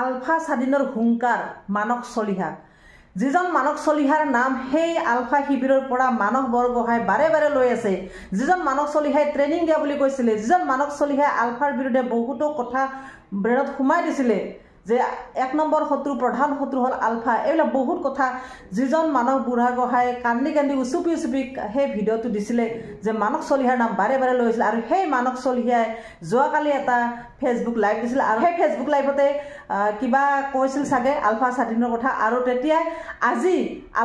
আলফা স্বাধীনৰ হুংকাৰ মানস চলিহা যিজন মানস চলিহাৰ নাম সেই আলফা শিবিৰৰ পৰা মানস বৰগোহাঁই বাৰে বাৰে লৈ আছে যিজন মানস চলিহাই ট্ৰেইনিং দিয়া বুলি কৈছিলে যিজন মানস চলিহাই আলফাৰ বিৰুদ্ধে বহুতো কথা ব্ৰেইনত সোমাই দিছিলে যে এক নম্বৰ শত্ৰু প্ৰধান শত্ৰু হ'ল আলফা এইবিলাক বহুত কথা যিজন মানস বুঢ়াগোহাঁই কান্দি কান্দি উচুপি উচুপি সেই ভিডিঅ'টো দিছিলে যে মানস চলিহাৰ নাম বাৰে বাৰে লৈছিলে আৰু সেই মানস চলিহাই যোৱাকালি এটা ফেচবুক লাইভ দিছিলে আৰু সেই ফেচবুক লাইভতে কিবা কৈছিল চাগে আলফা স্বাধীনৰ কথা আৰু তেতিয়া আজি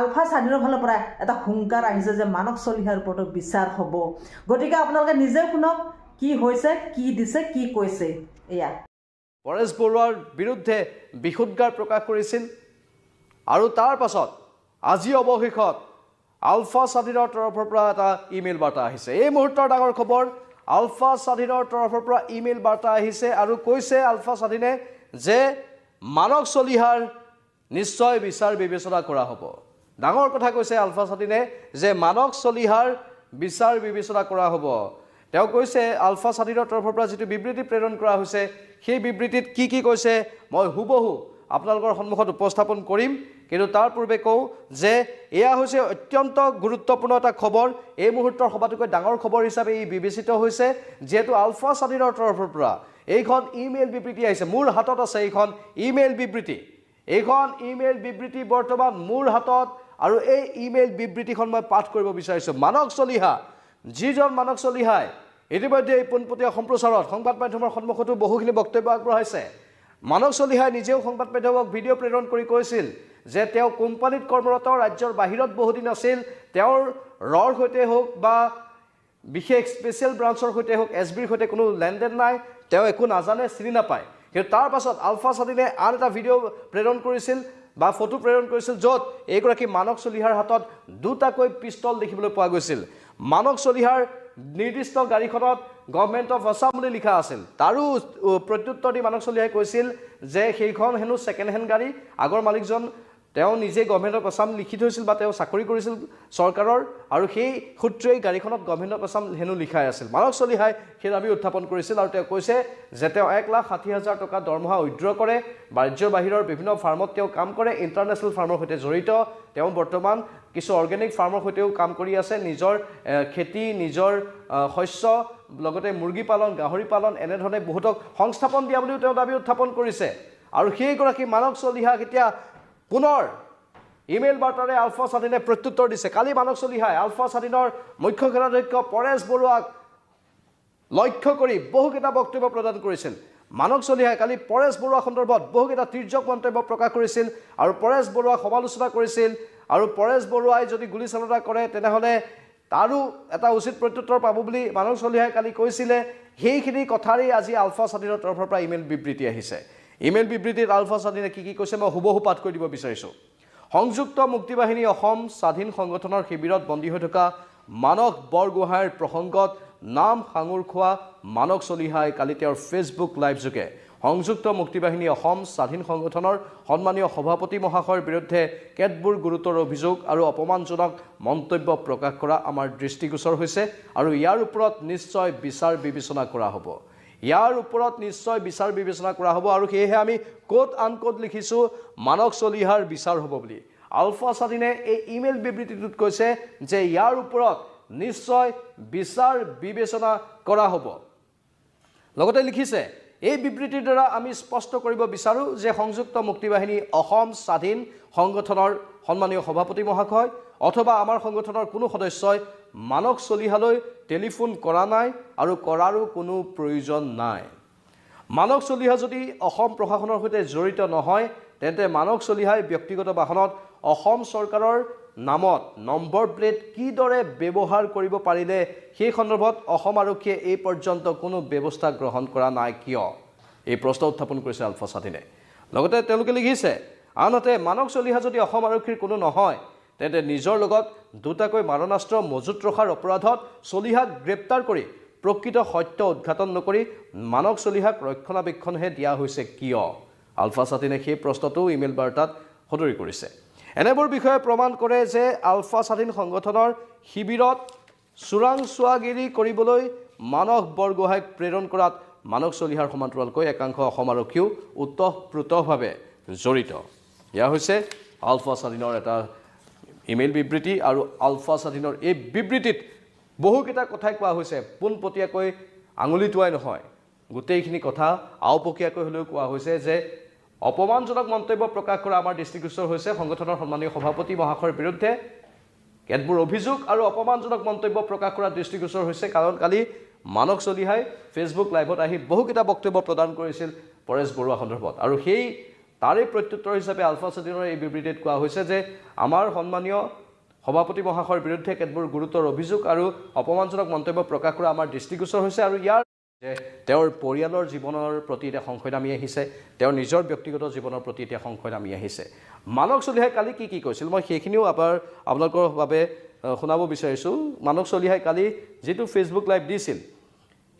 আলফা স্বাধীনৰ ফালৰ পৰা এটা হুংকাৰ আহিছে যে মানস চলিহাৰ ওপৰত বিচাৰ হ'ব গতিকে আপোনালোকে নিজে শুনক কি হৈছে কি দিছে কি কৈছে এয়া পৰেশ বৰুৱাৰ বিৰুদ্ধে বিশুদ্ধাৰ প্ৰকাশ কৰিছিল আৰু তাৰ পাছত আজি অৱশেষত আলফা স্বাধীনৰ তৰফৰ পৰা এটা ইমেইল বাৰ্তা আহিছে এই মুহূৰ্তৰ ডাঙৰ খবৰ আলফা স্বাধীনৰ তৰফৰ পৰা ইমেইল বাৰ্তা আহিছে আৰু কৈছে আলফা স্বাধীনে যে মানক চলিহাৰ নিশ্চয় বিচাৰ বিবেচনা কৰা হ'ব ডাঙৰ কথা কৈছে আলফা স্বাধীনে যে মানক চলিহাৰ বিচাৰ বিবেচনা কৰা হ'ব তেওঁ কৈছে আলফা ছাতিৰৰ তৰফৰ পৰা যিটো বিবৃতি প্ৰেৰণ কৰা হৈছে সেই বিবৃতিত কি কি কৈছে মই হুবহু আপোনালোকৰ সন্মুখত উপস্থাপন কৰিম কিন্তু তাৰ পূৰ্বে কওঁ যে এয়া হৈছে অত্যন্ত গুৰুত্বপূৰ্ণ এটা খবৰ এই মুহূৰ্তৰ সবাতোকৈ ডাঙৰ খবৰ হিচাপে ই বিবেচিত হৈছে যিহেতু আলফা ছাতিৰৰ তৰফৰ পৰা এইখন ইমেইল বিবৃতি আহিছে মোৰ হাতত আছে এইখন ইমেইল বিবৃতি এইখন ইমেইল বিবৃতি বৰ্তমান মোৰ হাতত আৰু এই ইমেইল বিবৃতিখন মই পাঠ কৰিব বিচাৰিছোঁ মানক চলিহা যিজন মানক চলিহাই ইতিমধ্যে এই পোনপটীয়া সম্প্ৰচাৰত সংবাদ মাধ্যমৰ সন্মুখতো বহুখিনি বক্তব্য আগবঢ়াইছে মানক চলিহাই নিজেও সংবাদ মাধ্যমক ভিডিঅ' প্ৰেৰণ কৰি কৈছিল যে তেওঁ কোম্পানীত কৰ্মৰত ৰাজ্যৰ বাহিৰত বহুদিন আছিল তেওঁৰ ৰৰ সৈতে হওক বা বিশেষ স্পেচিয়েল ব্ৰাঞ্চৰ সৈতে হওক এছ বিৰ সৈতে কোনো লেনদেন নাই তেওঁ একো নাজানে চিনি নাপায় কিন্তু তাৰ পাছত আলফা স্বাধীনে আন এটা ভিডিঅ' প্ৰেৰণ কৰিছিল বা ফটো প্ৰেৰণ কৰিছিল য'ত এইগৰাকী মানক চলিহাৰ হাতত দুটাকৈ পিষ্টল দেখিবলৈ পোৱা গৈছিল মানক চলিহাৰ নিৰ্দিষ্ট গাড়ীখনত গভমেণ্ট অফ আছাম বুলি লিখা আছিল তাৰো প্ৰত্যুত্তৰ দি মানক চলিহাই কৈছিল যে সেইখন হেনো ছেকেণ্ড হেণ্ড গাড়ী আগৰ মালিকজন তেওঁ নিজে গভমেণ্ট অফ আছাম লিখি থৈছিল বা তেওঁ চাকৰি কৰিছিল চৰকাৰৰ আৰু সেই সূত্ৰেই গাড়ীখনত গভমেণ্ট অফ আছাম হেনো লিখাই আছিল মানক চলিহাই সেই দাবী উত্থাপন কৰিছিল আৰু তেওঁ কৈছে যে তেওঁ এক লাখ ষাঠি হাজাৰ টকা দৰমহা উইড্ৰ কৰে ৰাজ্যৰ বাহিৰৰ বিভিন্ন ফাৰ্মত তেওঁ কাম কৰে ইণ্টাৰনেশ্যনেল ফাৰ্মৰ সৈতে জড়িত তেওঁ বৰ্তমান কিছু অৰ্গেনিক ফাৰ্মৰ সৈতেও কাম কৰি আছে নিজৰ খেতি নিজৰ শস্য লগতে মুৰ্গী পালন গাহৰি পালন এনেধৰণে বহুতক সংস্থাপন দিয়া বুলিও তেওঁ দাবী উত্থাপন কৰিছে আৰু সেইগৰাকী মানক চলিহাক এতিয়া পুনৰ ইমেইল বাৰ্তাৰে আলফা স্বাধীনে প্ৰত্যুত্তৰ দিছে কালি মানক চলিহাই আলফা স্বাধীনৰ মুখ্য সেনাধ্যক্ষ পৰেশ বৰুৱাক লক্ষ্য কৰি বহুকেইটা বক্তব্য প্ৰদান কৰিছিল মানক চলিহাই কালি পৰেশ বৰুৱা সন্দৰ্ভত বহুকেইটা তীৰ্যক মন্তব্য প্ৰকাশ কৰিছিল আৰু পৰেশ বৰুৱাক সমালোচনা কৰিছিল আৰু পৰেশ বৰুৱাই যদি গুলীচালনা কৰে তেনেহ'লে তাৰো এটা উচিত প্ৰত্যুত্তৰ পাব বুলি মানক চলিহাই কালি কৈছিলে সেইখিনি কথাৰেই আজি আলফা স্বাধীনৰ তৰফৰ পৰা ইমেইল বিবৃতি আহিছে ইমেইল বিবৃতিত আলফা স্বাধীনে কি কি কৈছে মই হুবহু পাঠ কৰি দিব বিচাৰিছোঁ সংযুক্ত মুক্তি বাহিনী অসম স্বাধীন সংগঠনৰ শিবিৰত বন্দী হৈ থকা মানক বৰগোহাঁইৰ প্ৰসংগত নাম সাঙুৰ খোৱা মানক চলিহাই কালি তেওঁৰ ফেচবুক লাইভযোগে সংযুক্ত মুক্তি বাহিনী অসম স্বাধীন সংগঠনৰ সন্মানীয় সভাপতি মহাশয়ৰ বিৰুদ্ধে কেতবোৰ গুৰুতৰ অভিযোগ আৰু অপমানজনক মন্তব্য প্ৰকাশ কৰা আমাৰ দৃষ্টিগোচৰ হৈছে আৰু ইয়াৰ ওপৰত নিশ্চয় বিচাৰ বিবেচনা কৰা হ'ব ইয়াৰ ওপৰত নিশ্চয় বিচাৰ বিবেচনা কৰা হ'ব আৰু সেয়েহে আমি ক'ত আন ক'ত লিখিছোঁ মানক চলিহাৰ বিচাৰ হ'ব বুলি আলফা স্বাধীনে এই ইমেইল বিবৃতিটোত কৈছে যে ইয়াৰ ওপৰত নিশ্চয় বিচাৰ বিবেচনা কৰা হ'ব লগতে লিখিছে এই বিবৃতিৰ দ্বাৰা আমি স্পষ্ট কৰিব বিচাৰোঁ যে সংযুক্ত মুক্তি বাহিনী অসম স্বাধীন সংগঠনৰ সন্মানীয় সভাপতি মহাশয় অথবা আমাৰ সংগঠনৰ কোনো সদস্যই মানক চলিহালৈ টেলিফোন কৰা নাই আৰু কৰাৰো কোনো প্ৰয়োজন নাই মানক চলিহা যদি অসম প্ৰশাসনৰ সৈতে জড়িত নহয় তেন্তে মানক চলিহাই ব্যক্তিগত বাহনত অসম চৰকাৰৰ নামত নম্বৰ প্লেট কিদৰে ব্যৱহাৰ কৰিব পাৰিলে সেই সন্দৰ্ভত অসম আৰক্ষীয়ে এই পৰ্যন্ত কোনো ব্যৱস্থা গ্ৰহণ কৰা নাই কিয় এই প্ৰশ্ন উত্থাপন কৰিছে আলফা স্বাধীনে লগতে তেওঁলোকে লিখিছে আনহাতে মানক চলিহা যদি অসম আৰক্ষীৰ কোনো নহয় তেন্তে নিজৰ লগত দুটাকৈ মাৰণাস্ত্ৰ মজুত ৰখাৰ অপৰাধত চলিহাক গ্ৰেপ্তাৰ কৰি প্ৰকৃত সত্য উদঘাটন নকৰি মানক চলিহাক ৰক্ষণাবেক্ষণহে দিয়া হৈছে কিয় আলফা স্বাধীনে সেই প্ৰশ্নটো ইমেইল বাৰ্তাত সদৰি কৰিছে এনেবোৰ বিষয়ে প্ৰমাণ কৰে যে আলফা স্বাধীন সংগঠনৰ শিবিৰত চোৰাং চোৰাংচোৱাগিৰি কৰিবলৈ মানস বৰগোহাঁইক প্ৰেৰণ কৰাত মানস চলিহাৰ সমান্তৰালকৈ একাংশ অসম আৰক্ষীও ওতঃপ্ৰোতভাৱে জড়িত এয়া হৈছে আলফা স্বাধীনৰ এটা ইমেইল বিবৃতি আৰু আলফা স্বাধীনৰ এই বিবৃতিত বহুকেইটা কথাই কোৱা হৈছে পোনপটীয়াকৈ আঙুলিটোৱাই নহয় গোটেইখিনি কথা আওপকীয়াকৈ হ'লেও কোৱা হৈছে যে অপমানজনক মন্তব্য প্ৰকাশ কৰা আমাৰ দৃষ্টিগোচৰ হৈছে সংগঠনৰ সন্মানীয় সভাপতি মহাশয়ৰ বিৰুদ্ধে কেতবোৰ অভিযোগ আৰু অপমানজনক মন্তব্য প্ৰকাশ কৰা দৃষ্টিগোচৰ হৈছে কাৰণ কালি মানক চলিহাই ফেচবুক লাইভত আহি বহুকেইটা বক্তব্য প্ৰদান কৰিছিল পৰেশ বৰুৱা সন্দৰ্ভত আৰু সেই তাৰে প্ৰত্যুত্তৰ হিচাপে আলফা চাদিনৰ এই বিবৃতিত কোৱা হৈছে যে আমাৰ সন্মানীয় সভাপতি মহাশয়ৰ বিৰুদ্ধে কেতবোৰ গুৰুতৰ অভিযোগ আৰু অপমানজনক মন্তব্য প্ৰকাশ কৰা আমাৰ দৃষ্টিগোচৰ হৈছে আৰু ইয়াৰ যে তেওঁৰ পৰিয়ালৰ জীৱনৰ প্ৰতি এতিয়া সংশয় নামি আহিছে তেওঁৰ নিজৰ ব্যক্তিগত জীৱনৰ প্ৰতি এতিয়া সংশয় নামি আহিছে মানক চলিহাই কালি কি কি কৈছিল মই সেইখিনিও আপাৰ আপোনালোকৰ বাবে শুনাব বিচাৰিছোঁ মানক চলিহাই কালি যিটো ফেচবুক লাইভ দিছিল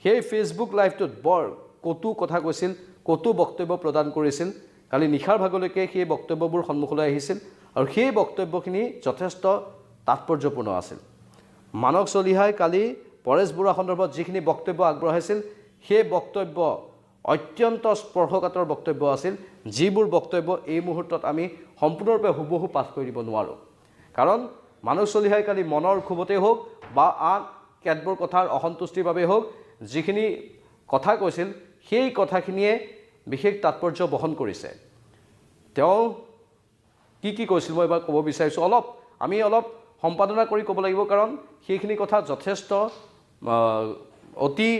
সেই ফেচবুক লাইভটোত বৰ ক'তো কথা কৈছিল ক'তো বক্তব্য প্ৰদান কৰিছিল কালি নিশাৰ ভাগলৈকে সেই বক্তব্যবোৰ সন্মুখলৈ আহিছিল আৰু সেই বক্তব্যখিনি যথেষ্ট তাৎপৰ্যপূৰ্ণ আছিল মানক চলিহাই কালি পৰেশ বৰুৱা সন্দৰ্ভত যিখিনি বক্তব্য আগবঢ়াইছিল সেই বক্তব্য অত্যন্ত স্পৰ্শকাতৰ বক্তব্য আছিল যিবোৰ বক্তব্য এই মুহূৰ্তত আমি সম্পূৰ্ণৰূপে হুবহু পাঠ কৰি দিব নোৱাৰোঁ কাৰণ মানুহ চলিহাই কালি মনৰ ক্ষোভতেই হওক বা আন কেতবোৰ কথাৰ অসন্তুষ্টিৰ বাবেই হওক যিখিনি কথা কৈছিল সেই কথাখিনিয়ে বিশেষ তাৎপৰ্য বহন কৰিছে তেওঁ কি কি কৈছিল মই এবাৰ ক'ব বিচাৰিছোঁ অলপ আমি অলপ সম্পাদনা কৰি ক'ব লাগিব কাৰণ সেইখিনি কথা যথেষ্ট অতি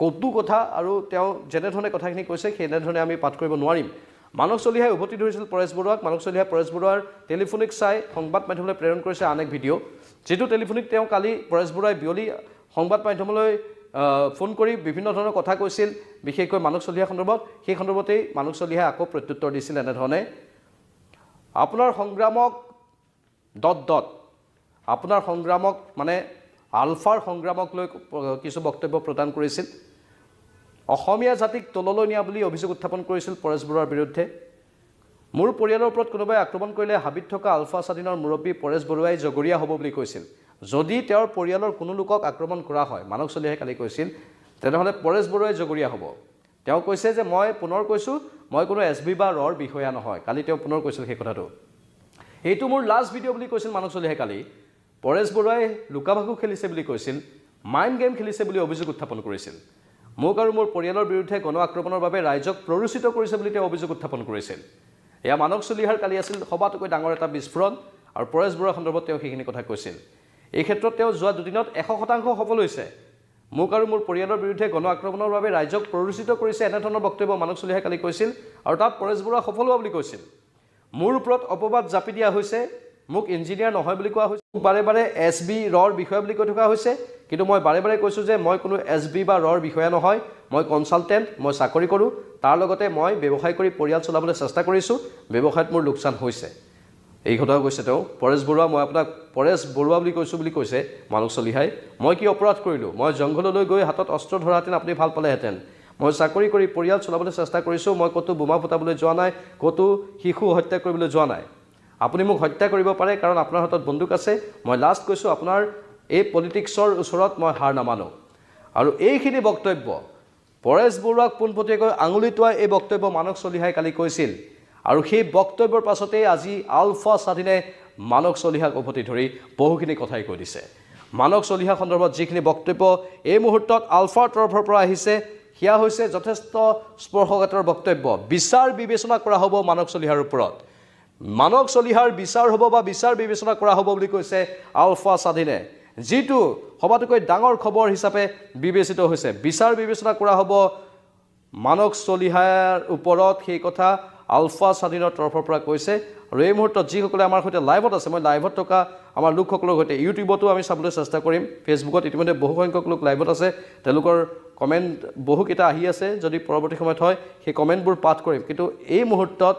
কৌতু কথা আৰু তেওঁ যেনেধৰণে কথাখিনি কৈছে সেনেধৰণে আমি পাঠ কৰিব নোৱাৰিম মানস চলিহাই উভতি ধৰিছিল পৰেশ বৰুৱাক মানস চলিহাই পৰেশ বৰুৱাৰ টেলিফোনিক চাই সংবাদ মাধ্যমলৈ প্ৰেৰণ কৰিছে আন এক ভিডিঅ' যিটো টেলিফোনিক তেওঁ কালি পৰেশ বৰুৱাই বিয়লি সংবাদ মাধ্যমলৈ ফোন কৰি বিভিন্ন ধৰণৰ কথা কৈছিল বিশেষকৈ মানস চলিহা সন্দৰ্ভত সেই সন্দৰ্ভতেই মানস চলিহাই আকৌ প্ৰত্যুত্তৰ দিছিল এনেধৰণে আপোনাৰ সংগ্ৰামক ডট ডট আপোনাৰ সংগ্ৰামক মানে আলফাৰ সংগ্ৰামক লৈ কিছু বক্তব্য প্ৰদান কৰিছিল অসমীয়া জাতিক তললৈ নিয়া বুলি অভিযোগ উত্থাপন কৰিছিল পৰেশ বৰুৱাৰ বিৰুদ্ধে মোৰ পৰিয়ালৰ ওপৰত কোনোবাই আক্ৰমণ কৰিলে হাবিত থকা আলফা স্বাধীনৰ মুৰব্বী পৰেশ বৰুৱাই জগৰীয়া হ'ব বুলি কৈছিল যদি তেওঁৰ পৰিয়ালৰ কোনো লোকক আক্ৰমণ কৰা হয় মানক চলিহাই কালি কৈছিল তেনেহ'লে পৰেশ বৰুৱাই জগৰীয়া হ'ব তেওঁ কৈছে যে মই পুনৰ কৈছোঁ মই কোনো এছ বি বা ৰৰ বিষয়া নহয় কালি তেওঁ পুনৰ কৈছিল সেই কথাটো এইটো মোৰ লাষ্ট ভিডিঅ' বুলি কৈছিল মানক চলিহাই কালি পৰেশ বৰুৱাই লুকা ভাকু খেলিছে বুলি কৈছিল মাইণ্ড গেম খেলিছে বুলি অভিযোগ উত্থাপন কৰিছিল মোক আৰু মোৰ পৰিয়ালৰ বিৰুদ্ধে গণ আক্ৰমণৰ বাবে ৰাইজক প্ৰৰোচিত কৰিছে বুলি তেওঁ অভিযোগ উত্থাপন কৰিছিল এয়া মানৱ চলিহাৰ কালি আছিল সবাতোকৈ ডাঙৰ এটা বিস্ফোৰণ আৰু পৰেশ বৰুৱাৰ সন্দৰ্ভত তেওঁ সেইখিনি কথা কৈছিল এই ক্ষেত্ৰত তেওঁ যোৱা দুদিনত এশ শতাংশ সফল হৈছে মোক আৰু মোৰ পৰিয়ালৰ বিৰুদ্ধে গণ আক্ৰমণৰ বাবে ৰাইজক প্ৰৰোচিত কৰিছে এনেধৰণৰ বক্তব্য মানৱ চলিহাই কালি কৈছিল আৰু তাত পৰেশ বৰুৱা সফল হোৱা বুলি কৈছিল মোৰ ওপৰত অপবাদ জাপি দিয়া হৈছে মোক ইঞ্জিনিয়াৰ নহয় বুলি কোৱা হৈছে মোক বাৰে বাৰে এছ বি ৰৰ বিষয়া বুলি কৈ থকা হৈছে কিন্তু মই বাৰে বাৰে কৈছোঁ যে মই কোনো এছ বি বা ৰৰ বিষয়া নহয় মই কনচালটেণ্ট মই চাকৰি কৰোঁ তাৰ লগতে মই ব্যৱসায় কৰি পৰিয়াল চলাবলৈ চেষ্টা কৰিছোঁ ব্যৱসায়ত মোৰ লোকচান হৈছে এই কথাও কৈছে তেওঁ পৰেশ বৰুৱা মই আপোনাক পৰেশ বৰুৱা বুলি কৈছোঁ বুলি কৈছে মানুহ চলিহাই মই কি অপৰাধ কৰিলোঁ মই জংঘললৈ গৈ হাতত অস্ত্ৰ ধৰাহেঁতেন আপুনি ভাল পালেহেঁতেন মই চাকৰি কৰি পৰিয়াল চলাবলৈ চেষ্টা কৰিছোঁ মই ক'তো বোমা ফুটাবলৈ যোৱা নাই ক'তো শিশু হত্যা কৰিবলৈ যোৱা নাই আপুনি মোক হত্যা কৰিব পাৰে কাৰণ আপোনাৰ হাতত বন্দুক আছে মই লাষ্ট কৈছোঁ আপোনাৰ এই পলিটিক্সৰ ওচৰত মই হাৰ নামানো আৰু এইখিনি বক্তব্য পৰেশ বৰুৱাক পোনপটীয়াকৈ আঙুলি আঙুলিটোৱাই এই বক্তব্য মানক চলিহাই কালি কৈছিল আৰু সেই বক্তব্যৰ পাছতেই আজি আলফা স্বাধীনে মানক চলিহাক উভতি ধৰি বহুখিনি কথাই কৈ দিছে মানক চলিহা সন্দৰ্ভত যিখিনি বক্তব্য এই মুহূৰ্তত আলফাৰ তৰফৰ পৰা আহিছে সেয়া হৈছে যথেষ্ট স্পৰ্শকাতৰ বক্তব্য বিচাৰ বিবেচনা কৰা হ'ব মানক চলিহাৰ ওপৰত মানক চলিহাৰ বিচাৰ হ'ব বা বিচাৰ বিবেচনা কৰা হ'ব বুলি কৈছে আলফা স্বাধীনে যিটো সবাতোকৈ ডাঙৰ খবৰ হিচাপে বিবেচিত হৈছে বিচাৰ বিবেচনা কৰা হ'ব মানক চলিহাৰ ওপৰত সেই কথা আলফা স্বাধীনৰ তৰফৰ পৰা কৈছে আৰু এই মুহূৰ্তত যিসকলে আমাৰ সৈতে লাইভত আছে মই লাইভত থকা আমাৰ লোকসকলৰ সৈতে ইউটিউবতো আমি চাবলৈ চেষ্টা কৰিম ফেচবুকত ইতিমধ্যে বহুসংখ্যক লোক লাইভত আছে তেওঁলোকৰ কমেণ্ট বহুকেইটা আহি আছে যদি পৰৱৰ্তী সময়ত হয় সেই কমেণ্টবোৰ পাঠ কৰিম কিন্তু এই মুহূৰ্তত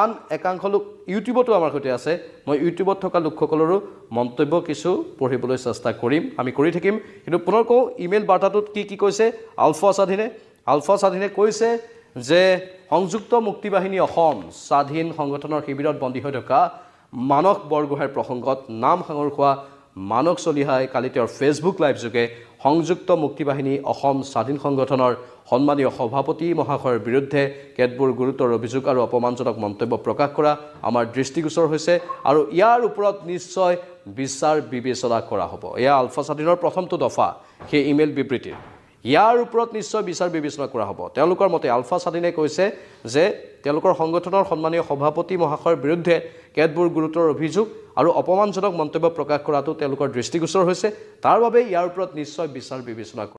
আন একাংশ লোক ইউটিউবতো আমাৰ সৈতে আছে মই ইউটিউবত থকা লোকসকলৰো মন্তব্য কিছু পঢ়িবলৈ চেষ্টা কৰিম আমি কৰি থাকিম কিন্তু পুনৰ কওঁ ইমেইল বাৰ্তাটোত কি কি কৈছে আলফা স্বাধীনে আলফা স্বাধীনে কৈছে যে সংযুক্ত মুক্তি বাহিনী অসম স্বাধীন সংগঠনৰ শিবিৰত বন্দী হৈ থকা মানস বৰগোহাঁইৰ প্ৰসংগত নাম সাঙৰ খোৱা মানস চলিহাই কালি তেওঁৰ ফেচবুক লাইভযোগে সংযুক্ত মুক্তি বাহিনী অসম স্বাধীন সংগঠনৰ সন্মানীয় সভাপতি মহাশয়ৰ বিৰুদ্ধে কেতবোৰ গুৰুতৰ অভিযোগ আৰু অপমানজনক মন্তব্য প্ৰকাশ কৰা আমাৰ দৃষ্টিগোচৰ হৈছে আৰু ইয়াৰ ওপৰত নিশ্চয় বিচাৰ বিবেচনা কৰা হ'ব এয়া আলফা স্বাধীনৰ প্ৰথমটো দফা সেই ইমেইল বিবৃতিৰ ইয়াৰ ওপৰত নিশ্চয় বিচাৰ বিবেচনা কৰা হ'ব তেওঁলোকৰ মতে আলফা স্বাধীনে কৈছে যে তেওঁলোকৰ সংগঠনৰ সন্মানীয় সভাপতি মহাশয়ৰ বিৰুদ্ধে কেতবোৰ গুৰুতৰ অভিযোগ আৰু অপমানজনক মন্তব্য প্ৰকাশ কৰাটো তেওঁলোকৰ দৃষ্টিগোচৰ হৈছে তাৰ বাবে ইয়াৰ ওপৰত নিশ্চয় বিচাৰ বিবেচনা কৰে